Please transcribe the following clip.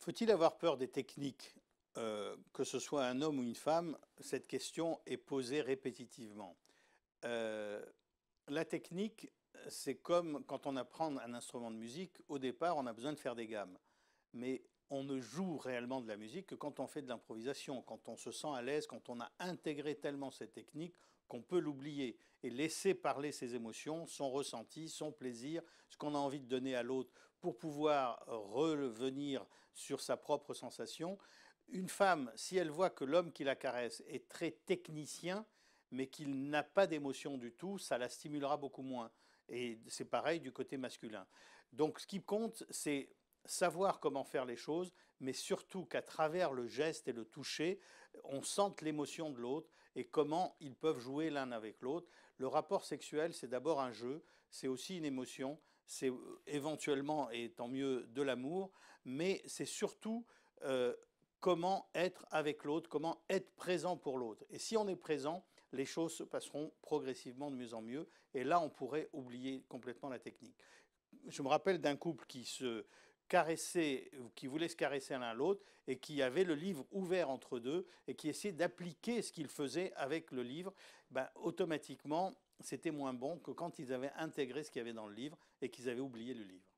Faut-il avoir peur des techniques euh, Que ce soit un homme ou une femme, cette question est posée répétitivement. Euh, la technique, c'est comme quand on apprend un instrument de musique, au départ, on a besoin de faire des gammes mais on ne joue réellement de la musique que quand on fait de l'improvisation, quand on se sent à l'aise, quand on a intégré tellement cette technique qu'on peut l'oublier et laisser parler ses émotions, son ressenti, son plaisir, ce qu'on a envie de donner à l'autre pour pouvoir revenir sur sa propre sensation. Une femme, si elle voit que l'homme qui la caresse est très technicien, mais qu'il n'a pas d'émotion du tout, ça la stimulera beaucoup moins. Et c'est pareil du côté masculin. Donc ce qui compte, c'est savoir comment faire les choses, mais surtout qu'à travers le geste et le toucher, on sente l'émotion de l'autre et comment ils peuvent jouer l'un avec l'autre. Le rapport sexuel, c'est d'abord un jeu, c'est aussi une émotion, c'est euh, éventuellement, et tant mieux, de l'amour, mais c'est surtout euh, comment être avec l'autre, comment être présent pour l'autre. Et si on est présent, les choses se passeront progressivement de mieux en mieux, et là, on pourrait oublier complètement la technique je me rappelle d'un couple qui se, caresser, qui voulaient se caresser l'un l'autre et qui avaient le livre ouvert entre deux et qui essayaient d'appliquer ce qu'ils faisaient avec le livre, ben, automatiquement, c'était moins bon que quand ils avaient intégré ce qu'il y avait dans le livre et qu'ils avaient oublié le livre.